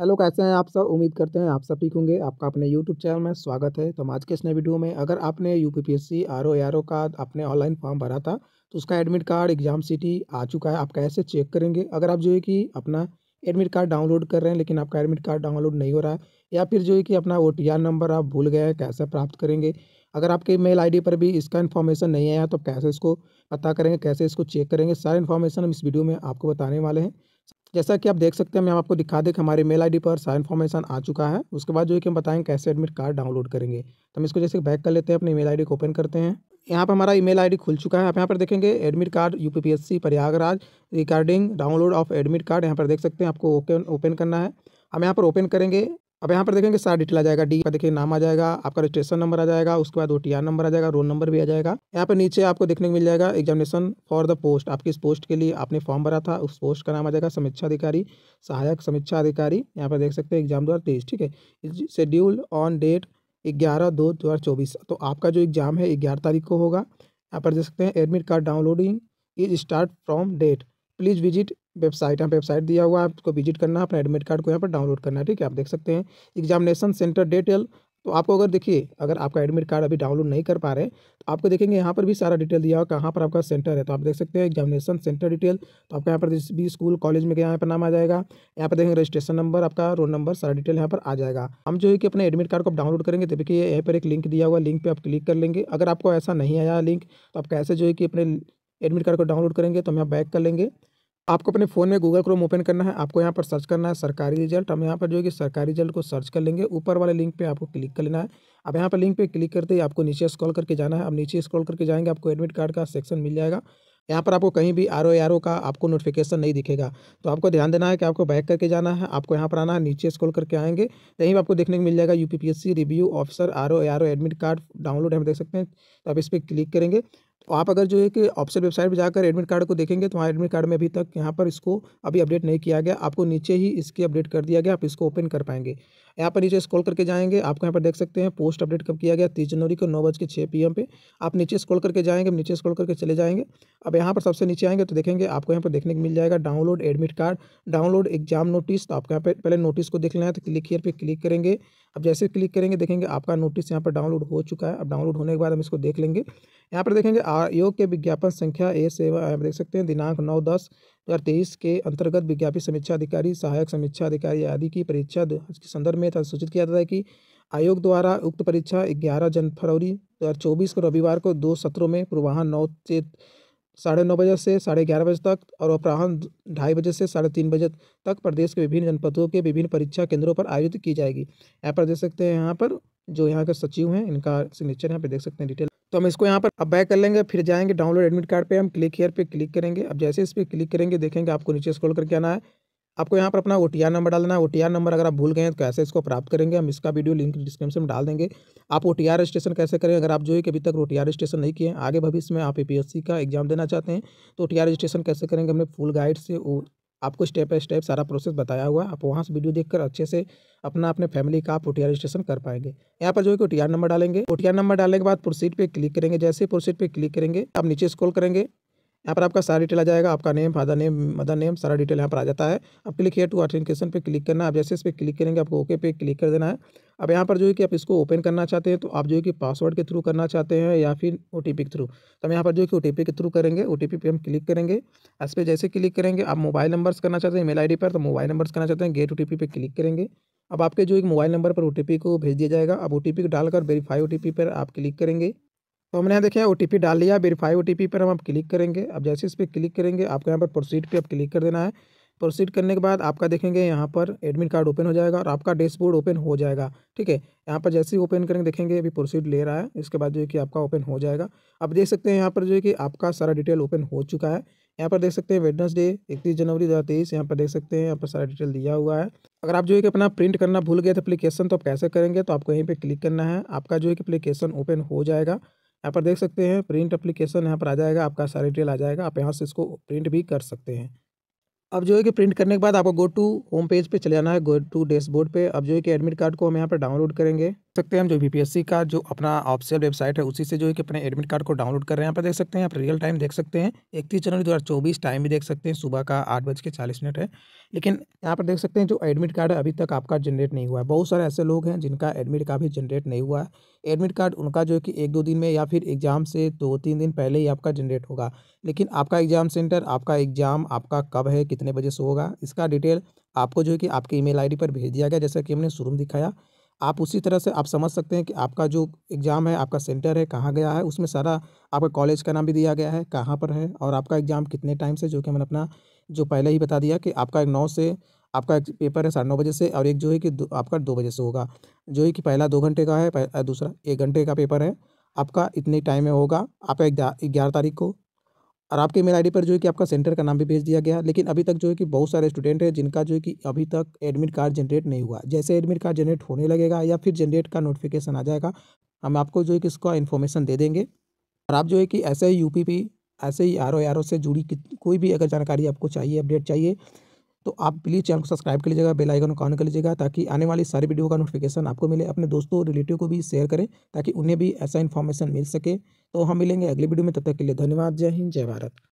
hello कैसे हैं आप सब उम्मीद करते हैं आप सब ठीक होंगे आपका अपने यूट्यूब चैनल में स्वागत है तो हम आज के इस नए वीडियो में अगर आपने U P P S C R O R O का अपने ऑनलाइन फॉर्म भरा था तो उसका एडमिट कार्ड एग्जाम सिटी आ चुका है आप कैसे चेक करेंगे अगर आप जो है कि अपना एडमिट कार्ड डाउनलोड कर रहे हैं लेकिन आपका एडमिट कार्ड डाउनलोड नहीं हो रहा है या फिर जो है कि अपना ओ टी आर नंबर आप भूल गए हैं कैसे प्राप्त करेंगे अगर आपके मेल डी पर भी इसका इन्फॉर्मेशन नहीं आया तो कैसे इसको पता करेंगे कैसे इसको चेक करेंगे सारे इन्फॉर्मेशन हम इस वीडियो में आपको बताने वाले हैं जैसा कि आप देख सकते हैं मैं आपको दिखा कि हमारे मेल आईडी पर सारा इन्फॉर्मेशन आ चुका है उसके बाद जो है कि हम बताएंगे कैसे एडमिट कार्ड डाउनलोड करेंगे तो हम इसको जैसे बैक कर लेते हैं अपने मेल आईडी को ओपन करते हैं यहाँ पर हमारा ईमेल आईडी खुल चुका है आप यहाँ पर देखेंगे admit card UPPSC Prayagraj regarding download of admit card यहाँ पर देख सकते हैं आपको ओपन ओपन करना है हम यहाँ पर ओपन करेंगे अब यहाँ पर देखेंगे सारा डिटेल आ जाएगा डी का देखिए नाम आ जाएगा आपका रजिस्ट्रेशन नंबर आ जाएगा उसके बाद ओ नंबर आ जाएगा रोल नंबर भी आ जाएगा यहाँ पर नीचे आपको देखने को मिल जाएगा एग्जामिनेशन फॉर द पोस्ट आपकी इस पोस्ट के लिए आपने फॉर्म भरा था उस पोस्ट का नाम आ जाएगा समीक्षा अधिकारी सहायक समीक्षा अधिकारी यहाँ पर देख सकते हैं एग्जाम दो ठीक है शेड्यूल ऑन डेट ग्यारह दो दो हज़ार चौबीस तो आपका जो एग्जाम है ग्यारह तारीख को होगा यहाँ पर देख सकते हैं admit card downloading is start from date please visit website यहाँ वेबसाइट दिया हुआ है आपको विजिट करना है अपना एडमिट कार्ड को यहाँ पर डाउनलोड करना है ठीक है आप देख सकते हैं एग्जामिनेशन सेंटर डिटेल तो आपको अगर देखिए अगर आपका एडमिट कार्ड अभी डाउनलोड नहीं कर पा रहे तो आपको देखेंगे यहाँ पर भी सारा डिटेल दिया हुआ कहाँ पर आपका सेंटर है तो आप देख सकते हैं एग्जामिनेशन सेंटर डिटेल तो आपका यहाँ पर जिस भी स्कूल कॉलेज में यहाँ पर नाम आ जाएगा यहाँ पर देखेंगे रजिस्ट्रेशन नंबर आपका रोल नंबर सारा डिटेल यहाँ पर आ जाएगा हम जो है कि अपने एडमिट कार्ड को डाउनलोड करेंगे तो देखिए यहाँ पर एक लिंक दिया हुआ लिंक पर आप क्लिक कर लेंगे अगर आपको ऐसा नहीं आया लिंक तो आप कैसे जो है कि अपने एडमिट कार्ड को डाउनलोड करेंगे तो हम यहाँ बैक कर लेंगे आपको अपने फ़ोन में गूगल क्रोम ओपन करना है आपको यहाँ पर सर्च करना है सरकारी रिजल्ट हम यहाँ पर जो है कि सरकारी रिजल्ट को सर्च कर लेंगे ऊपर वाले लिंक पे आपको क्लिक कर लेना है अब यहाँ पर लिंक पे क्लिक करते ही आपको नीचे स्क्रॉल करके जाना है अब नीचे स्क्रॉल करके जाएंगे आपको एडमिट कार्ड का सेक्शन मिल जाएगा यहाँ पर आपको कहीं भी आर ओ का आपको नोटिफिकेशन नहीं दिखेगा तो आपको ध्यान देना है कि आपको बैक करके जाना है आपको यहाँ पर आना है नीचे स्क्रॉल करके आएंगे यहीं पर आपको देखने को मिल जाएगा UPPSC review officer R O admit card download हम देख सकते हैं तो आप इस पर क्लिक करेंगे तो आप अगर जो है कि ऑफिशियल वेबसाइट पर जाकर एडमिट कार्ड को देखेंगे तो वहाँ एडमिट कार्ड में अभी तक यहाँ पर इसको अभी अपडेट नहीं किया गया आपको नीचे ही इसकी अपडेट कर दिया गया आप इसको ओपन कर पाएंगे यहाँ पर नीचे स्क्रॉल करके जाएंगे आपको यहाँ पर देख सकते हैं पोस्ट अपडेट कब किया गया तीस जनवरी को नौ बज के छः पी एम पे आप नीचे स्क्रॉल करके जाएंगे नीचे स्क्रॉल करके चले जाएंगे अब यहाँ पर सबसे नीचे आएंगे तो देखेंगे आपको यहाँ पर देखने को मिल जाएगा download admit card download exam notice तो आपको यहाँ पर पहले नोटिस को देख लेना है तो क्लिक हीयर पर क्लिक करेंगे अब जैसे क्लिक करेंगे देखेंगे आपका नोटिस यहाँ पर डाउनलोड हो चुका है अब डाउनलोड होने के बाद हम इसको देख लेंगे यहाँ पर देखेंगे आयोग के विज्ञापन संख्या ए सेवा आप देख सकते हैं दिनांक नौ दस दो हज़ार तेईस के अंतर्गत विज्ञापित समीक्षा अधिकारी सहायक समीक्षा अधिकारी आदि की परीक्षा के संदर्भ में सूचित किया जाता है कि आयोग द्वारा उक्त परीक्षा ग्यारह जन फरवरी दो हज़ार चौबीस को रविवार को दो सत्रों में पूर्वाहन नौ से साढ़े नौ बजे से साढ़े ग्यारह बजे तक और अपराहन ढाई बजे से साढ़े तीन बजे तक प्रदेश के विभिन्न जनपदों के विभिन्न परीक्षा केंद्रों पर आयोजित की जाएगी यहाँ पर देख सकते हैं यहाँ पर जो यहाँ के सचिव हैं इनका सिग्नेचर यहाँ पर देख सकते हैं डिटेल तो हम इसको यहाँ पर अब बैक कर लेंगे फिर जाएंगे डाउनलोड एडमिट कार्ड पे हम क्लिक हेयर पे क्लिक करेंगे अब जैसे इस पर क्लिक करेंगे देखेंगे आपको नीचे स्क्रॉल करके आना है आपको यहाँ पर अपना ओ नंबर डालना है ओ नंबर अगर आप भूल गए तो कैसे इसको प्राप्त करेंगे हम इसका वीडियो लिंक डिस्क्रिप्शन में डाल देंगे आप ओ रजिस्ट्रेशन कैसे करें अगर आप जो है कि अभी तक ओ रजिस्ट्रेशन नहीं किए आगे भविष्य में आप ए का एग्जाम देना चाहते हैं तो ओ रजिस्ट्रेशन कैसे करेंगे हमने फुल गाइड से आपको स्टेप बाय स्टेप सारा प्रोसेस बताया हुआ है आप वहाँ से वीडियो देखकर अच्छे से अपना अपने फैमिली का आप ओ रजिस्ट्रेशन कर पाएंगे यहाँ पर जो है ओटीआर नंबर डालेंगे ओ नंबर डालने के बाद प्रोसीड पे क्लिक करेंगे जैसे प्रोसीड पे क्लिक करेंगे आप नीचे स्क्रॉल करेंगे यहाँ पर आपका सारा डिटेल आ जाएगा आपका name father name mother name सारा डिटेल यहाँ पर आ जाता है अब क्लिक हेयर टू ऑथेंटिकेशन पे क्लिक करना है आप जैसे इस पर क्लिक करेंगे आपको ओके पे क्लिक कर देना है अब यहाँ पर जो है कि आप इसको ओपन करना चाहते हैं तो आप जो है कि पासवर्ड के थ्रू करना चाहते हैं या फिर ओ के थ्रू तो हम यहाँ पर जो है कि ओ के थ्रू करेंगे ओ पर हम क्लिक करेंगे इस पर जैसे क्लिक करेंगे आप मोबाइल नंबर्स करना चाहते हैं मेल आई पर तो मोबाइल नंबर्स करना चाहते हैं गेट ओ पर क्लिक करेंगे अब आपके जो एक मोबाइल नंबर पर ओ को भेज दिया जाएगा अब ओ को डालकर वेरीफाई ओ पर आप क्लिक करेंगे तो हमने यहाँ देखें ओ डाल लिया वेरीफाई ओ पर हम आप क्लिक करेंगे अब जैसे इस पर क्लिक करेंगे आपको यहाँ पर प्रोसीड पर आप क्लिक कर देना है प्रोसीड करने के बाद आपका देखेंगे यहाँ पर एडमिट कार्ड ओपन हो जाएगा और आपका डैशबोर्ड ओपन हो जाएगा ठीक है यहाँ पर जैसे ही ओपन करेंगे देखेंगे अभी प्रोसीड ले रहा है इसके बाद जो है कि आपका ओपन हो जाएगा आप देख सकते हैं यहाँ पर जो है कि आपका सारा डिटेल ओपन हो चुका है यहाँ पर देख सकते हैं डे इकतीस जनवरी दो हज़ार तेईस यहाँ पर देख सकते हैं यहाँ पर सारा डिटेल दिया हुआ है अगर आप जो है कि अपना प्रिंट करना भूल गए थे तो अपलीकेशन तो आप कैसे करेंगे तो आपको यहीं पर क्लिक करना है आपका जो है कि अपलीकेशन ओपन हो जाएगा यहाँ पर देख सकते हैं प्रिंट अप्लीकेशन यहाँ पर आ जाएगा आपका सारा डिटेल आ जाएगा आप यहाँ से इसको प्रिंट भी कर सकते हैं अब जो है कि प्रिंट करने के बाद आपको गो टू होम पेज पे चले जाना है गो टू डैशबोर्ड पे अब जो है कि एडमिट कार्ड को हम यहाँ पर डाउनलोड करेंगे सकते हैं हम जो बीपीएससी का जो अपना ऑफिशियल वेबसाइट है उसी से जो है कि अपने एडमिट कार्ड को डाउनलोड कर रहे हैं यहाँ पर देख सकते हैं आप रियल टाइम देख सकते हैं इकतीस जनवरी दो टाइम भी देख सकते हैं सुबह का आठ बज के चालीस मिनट है लेकिन यहाँ पर देख सकते हैं जो एडमिट कार्ड है अभी तक आपका जनरेट नहीं हुआ है बहुत सारे ऐसे लोग हैं जिनका एडमिट कार्ड भी जनरेट नहीं हुआ है एडमिट कार्ड उनका जो है कि एक दो दिन में या फिर एग्ज़ाम से दो तीन दिन पहले ही आपका जनरेट होगा लेकिन आपका एग्ज़ाम सेंटर आपका एग्ज़ाम आपका कब है कितने बजे से होगा इसका डिटेल आपको जो है कि आपके ईमेल आईडी पर भेज दिया गया जैसा कि हमने शुरू में दिखाया आप उसी तरह से आप समझ सकते हैं कि आपका जो एग्ज़ाम है आपका सेंटर है कहाँ गया है उसमें सारा आपका कॉलेज का नाम भी दिया गया है कहाँ पर है और आपका एग्ज़ाम कितने टाइम से जो कि मैंने अपना जो पहले ही बता दिया कि आपका एक नौ से आपका एक पेपर है साढ़े नौ बजे से और एक जो है कि आपका दो बजे से होगा जो है कि पहला दो घंटे का है दूसरा एक घंटे का पेपर है आपका इतने टाइम में होगा आपका ग्यारह तारीख को और आपके ईमेल आईडी पर जो है कि आपका सेंटर का नाम भी भेज दिया गया लेकिन अभी तक जो है कि बहुत सारे स्टूडेंट हैं जिनका जो है कि अभी तक एडमिट कार्ड जनरेट नहीं हुआ जैसे एडमिट कार्ड जनरेट होने लगेगा या फिर जनरेट का नोटिफिकेशन आ जाएगा हम आपको जो है कि इसका इन्फॉर्मेशन दे देंगे और आप जो है कि ऐसे ही यू ऐसे ही आर ओ से जुड़ी कोई भी अगर जानकारी आपको चाहिए अपडेट चाहिए तो आप प्लीज़ चैनल को सब्सक्राइब कर लीजिएगा बेल आइकन को ऑन कर लीजिएगा ताकि आने वाली सारी वीडियो का नोटिफिकेशन आपको मिले अपने दोस्तों रिलेटिव को भी शेयर करें ताकि उन्हें भी ऐसा इन्फॉर्मेशन मिल सके तो हम मिलेंगे अगली वीडियो में तब तक के लिए धन्यवाद जय हिंद जय भारत